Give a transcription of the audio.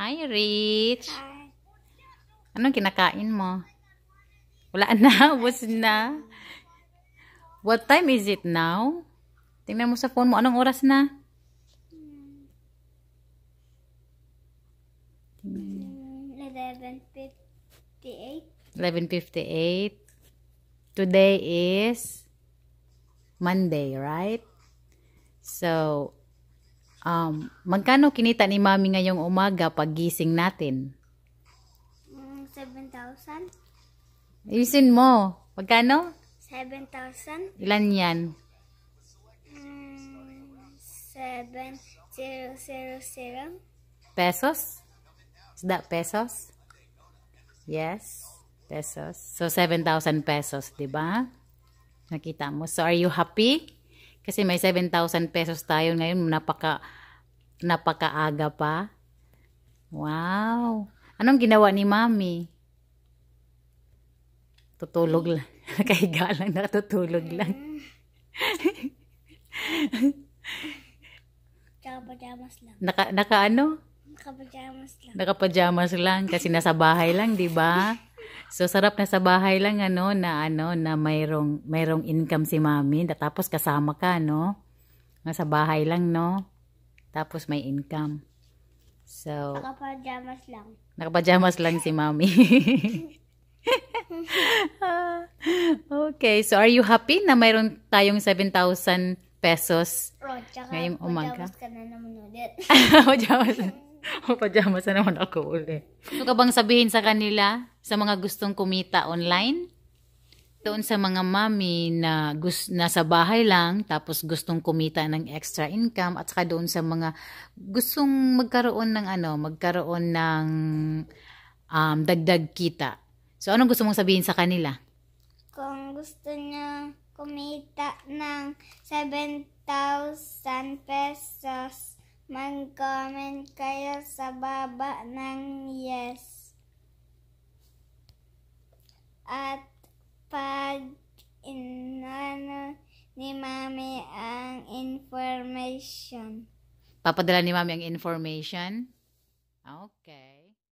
Hi, Rich. Hi. Anong kinakain mo? Wala na. ubos na. What time is it now? Tingnan mo sa phone mo. Anong oras na? Mm, 11.58. 11.58. Today is Monday, right? So, Um, magkano kinita ni Mami ngayong umaga pag gising natin? 7,000. Mm, Isin mo. Magkano? 7,000. Ilan yan? Mm, 7,000. Pesos? Is that pesos? Yes. Pesos. So, 7,000 pesos, di ba? Nakita mo. So, are you happy? Kasi may 7,000 pesos tayo ngayon. Napaka, napakaaga pa. Wow! Anong ginawa ni mami? Tutulog lang. Nakahiga lang. Natutulog lang. Nakapajamas lang. Naka, naka ano? Nakapajamas lang. Nakapajamas lang kasi nasa bahay lang, di ba? So sarap na sa bahay lang ano na ano na mayroong mayroong income si Mommy tapos kasama ka no. sa bahay lang no. Tapos may income. So nakapajamas lang. Nakapajamas lang si Mommy. okay, so are you happy na mayroon tayong 7,000 pesos oh, ngayong umaga? Pajamas ka na naman ulit. pajamas. pajamas na naman ako ulit. Ano ka bang sabihin sa kanila? sa mga gustong kumita online, doon sa mga mami na gus nasa bahay lang tapos gustong kumita ng extra income at saka doon sa mga gustong magkaroon ng ano, magkaroon ng um, dagdag kita. So anong gusto mong sabihin sa kanila? Kung gusto niya kumita ng 7,000 pesos, mag-comment kayo sa baba ng yes at pag inano ni mami ang information. Papadala ni mami ang information? Okay.